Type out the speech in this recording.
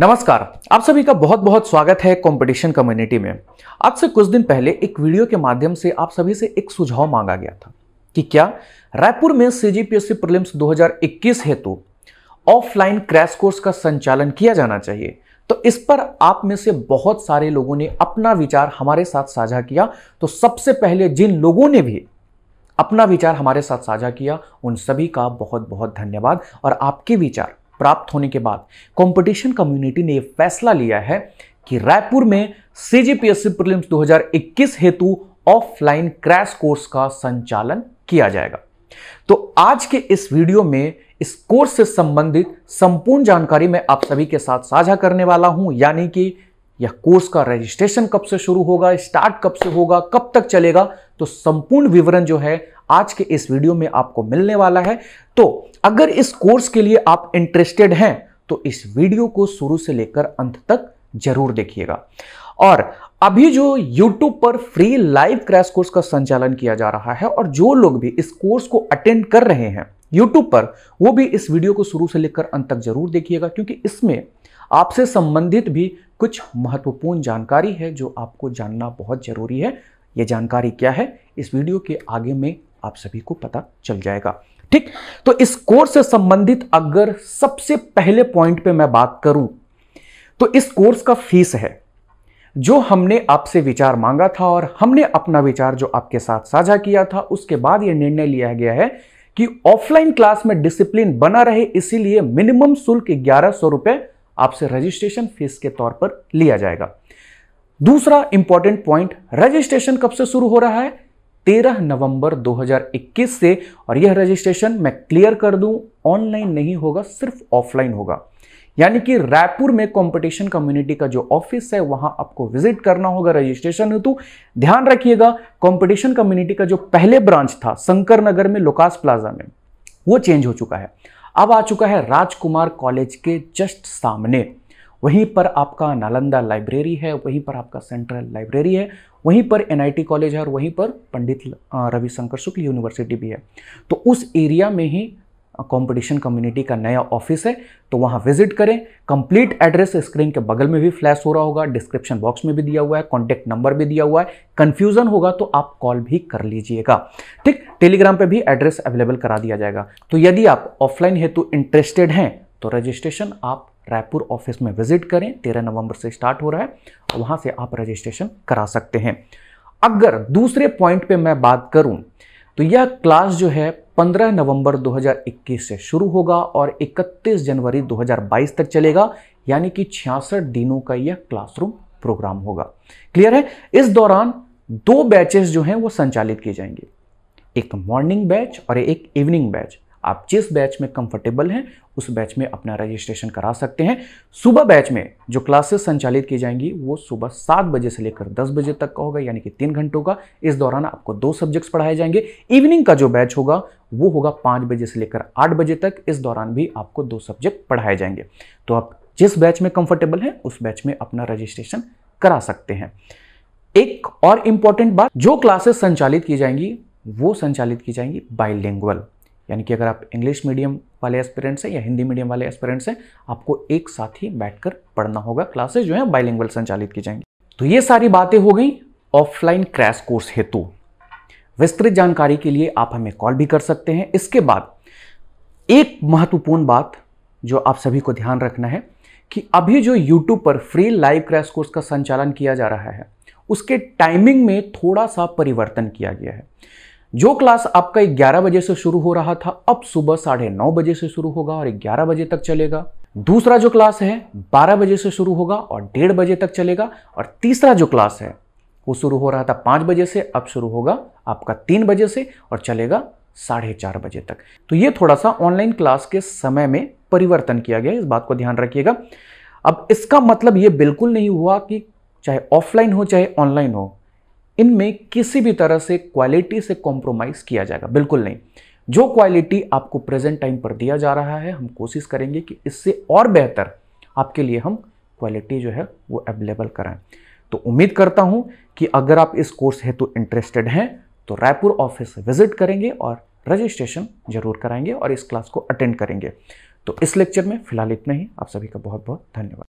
नमस्कार आप सभी का बहुत बहुत स्वागत है कंपटीशन कम्युनिटी में आज से कुछ दिन पहले एक वीडियो के माध्यम से आप सभी से एक सुझाव मांगा गया था कि क्या रायपुर में सीजीपीएससी प्रीलिम्स 2021 हेतु तो ऑफलाइन क्रैश कोर्स का संचालन किया जाना चाहिए तो इस पर आप में से बहुत सारे लोगों ने अपना विचार हमारे साथ साझा किया तो सबसे पहले जिन लोगों ने भी अपना विचार हमारे साथ साझा किया उन सभी का बहुत बहुत धन्यवाद और आपके विचार प्राप्त होने के बाद कंपटीशन कम्युनिटी ने यह फैसला लिया है कि रायपुर में सीजीपीएससी प्रीलिम्स 2021 हेतु ऑफलाइन क्रैश कोर्स का संचालन किया जाएगा तो आज के इस वीडियो में इस कोर्स से संबंधित संपूर्ण जानकारी मैं आप सभी के साथ साझा करने वाला हूं यानी कि या कोर्स का रजिस्ट्रेशन कब से शुरू होगा स्टार्ट कब से होगा कब तक चलेगा तो संपूर्ण विवरण जो है आज के इस वीडियो में आपको मिलने वाला है तो अगर इस कोर्स के लिए आप इंटरेस्टेड हैं तो इस वीडियो को शुरू से लेकर अंत तक जरूर देखिएगा और अभी जो YouTube पर फ्री लाइव क्रैश कोर्स का संचालन किया जा रहा है और जो लोग भी इस कोर्स को अटेंड कर रहे हैं यूट्यूब पर वो भी इस वीडियो को शुरू से लेकर अंत तक जरूर देखिएगा क्योंकि इसमें आपसे संबंधित भी कुछ महत्वपूर्ण जानकारी है जो आपको जानना बहुत ज़रूरी है ये जानकारी क्या है इस वीडियो के आगे में आप सभी को पता चल जाएगा ठीक तो इस कोर्स से संबंधित अगर सबसे पहले पॉइंट पे मैं बात करूं तो इस कोर्स का फीस है जो हमने आपसे विचार मांगा था और हमने अपना विचार जो आपके साथ साझा किया था उसके बाद यह निर्णय लिया गया है कि ऑफलाइन क्लास में डिसिप्लिन बना रहे इसीलिए मिनिमम शुल्क ग्यारह सौ रुपए आपसे रजिस्ट्रेशन फीस के तौर पर लिया जाएगा दूसरा इंपॉर्टेंट पॉइंट रजिस्ट्रेशन कब से शुरू हो रहा है 13 नवंबर 2021 से और यह रजिस्ट्रेशन मैं क्लियर कर दूं ऑनलाइन नहीं होगा सिर्फ ऑफलाइन होगा यानी कि रायपुर में कंपटीशन कम्युनिटी का जो ऑफिस है वहां आपको विजिट करना होगा रजिस्ट्रेशन हेतु ध्यान रखिएगा कंपटीशन कम्युनिटी का जो पहले ब्रांच था शंकर नगर में लोकास प्लाजा में वो चेंज हो चुका है अब आ चुका है राजकुमार कॉलेज के जस्ट सामने वहीं पर आपका नालंदा लाइब्रेरी है वहीं पर आपका सेंट्रल लाइब्रेरी है वहीं पर एनआईटी कॉलेज है और वहीं पर पंडित रविशंकर शुक्ल यूनिवर्सिटी भी है तो उस एरिया में ही कंपटीशन कम्युनिटी का नया ऑफिस है तो वहाँ विजिट करें कंप्लीट एड्रेस स्क्रीन के बगल में भी फ्लैश हो रहा होगा डिस्क्रिप्शन बॉक्स में भी दिया हुआ है कॉन्टैक्ट नंबर भी दिया हुआ है कन्फ्यूजन होगा तो आप कॉल भी कर लीजिएगा ठीक टेलीग्राम पे भी एड्रेस अवेलेबल करा दिया जाएगा तो यदि आप ऑफलाइन हेतु इंटरेस्टेड हैं तो रजिस्ट्रेशन तो आप रायपुर ऑफिस में विजिट करें तेरह नवंबर से स्टार्ट हो रहा है वहाँ से आप रजिस्ट्रेशन करा सकते हैं अगर दूसरे पॉइंट पे मैं बात करूं तो यह क्लास जो है 15 नवंबर 2021 से शुरू होगा और 31 जनवरी 2022 तक चलेगा यानी कि छियासठ दिनों का यह क्लासरूम प्रोग्राम होगा क्लियर है इस दौरान दो बैचेस जो हैं वो संचालित किए जाएंगे एक तो मॉर्निंग बैच और एक इवनिंग बैच आप जिस बैच में कंफर्टेबल हैं उस बैच में अपना रजिस्ट्रेशन करा सकते हैं सुबह बैच में जो क्लासेस संचालित की जाएंगी वो सुबह सात बजे से लेकर दस बजे तक का होगा यानी कि तीन घंटों का इस दौरान आपको दो सब्जेक्ट्स पढ़ाए जाएंगे इवनिंग का जो बैच होगा वो होगा पाँच बजे से लेकर आठ बजे तक इस दौरान भी आपको दो सब्जेक्ट पढ़ाए जाएंगे तो आप जिस बैच में कंफर्टेबल हैं उस बैच में अपना रजिस्ट्रेशन करा सकते हैं एक और इम्पॉर्टेंट बात जो क्लासेस संचालित की जाएंगी वो संचालित की जाएंगी बाइलिंगुअल यानी कि अगर आप इंग्लिश मीडियम वाले एस्पिरेंट्स हैं या हिंदी मीडियम वाले एस्पिरेंट्स हैं आपको एक साथ ही बैठकर पढ़ना होगा क्लासेस जो है बाइलिंगुअल संचालित की जाएंगी तो ये सारी बातें हो गई ऑफलाइन क्रैश कोर्स हेतु विस्तृत जानकारी के लिए आप हमें कॉल भी कर सकते हैं इसके बाद एक महत्वपूर्ण बात जो आप सभी को ध्यान रखना है कि अभी जो YouTube पर फ्री लाइव क्रैश कोर्स का संचालन किया जा रहा है उसके टाइमिंग में थोड़ा सा परिवर्तन किया गया है जो क्लास आपका 11 बजे से शुरू हो रहा था अब सुबह साढ़े नौ बजे से शुरू होगा और 11 बजे तक चलेगा दूसरा जो क्लास है 12 बजे से शुरू होगा और डेढ़ बजे तक चलेगा और तीसरा जो क्लास है वो शुरू हो रहा था पाँच बजे से अब शुरू होगा आपका तीन बजे से और चलेगा साढ़े चार बजे तक तो ये थोड़ा सा ऑनलाइन क्लास के समय में परिवर्तन किया गया इस बात को ध्यान रखिएगा अब इसका मतलब ये बिल्कुल नहीं हुआ कि चाहे ऑफलाइन हो चाहे ऑनलाइन हो इनमें किसी भी तरह से क्वालिटी से कॉम्प्रोमाइज़ किया जाएगा बिल्कुल नहीं जो क्वालिटी आपको प्रेजेंट टाइम पर दिया जा रहा है हम कोशिश करेंगे कि इससे और बेहतर आपके लिए हम क्वालिटी जो है वो अवेलेबल कराएं तो उम्मीद करता हूं कि अगर आप इस कोर्स हेतु तो इंटरेस्टेड हैं तो रायपुर ऑफिस विजिट करेंगे और रजिस्ट्रेशन जरूर कराएंगे और इस क्लास को अटेंड करेंगे तो इस लेक्चर में फिलहाल इतना ही आप सभी का बहुत बहुत धन्यवाद